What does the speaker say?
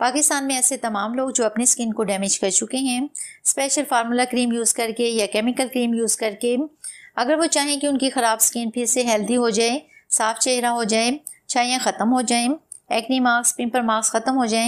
पाकिस्तान में ऐसे तमाम लोग जो अपनी स्किन को डैमेज कर चुके हैं स्पेशल फार्मूला क्रीम यूज़ करके या केमिकल क्रीम यूज़ करके अगर वो चाहें कि उनकी ख़राब स्किन फिर से हेल्दी हो जाए साफ़ चेहरा हो जाए छाइयाँ ख़त्म हो जाएँ एक्नी मार्क्स पिम्पल मार्क्स ख़त्म हो जाएँ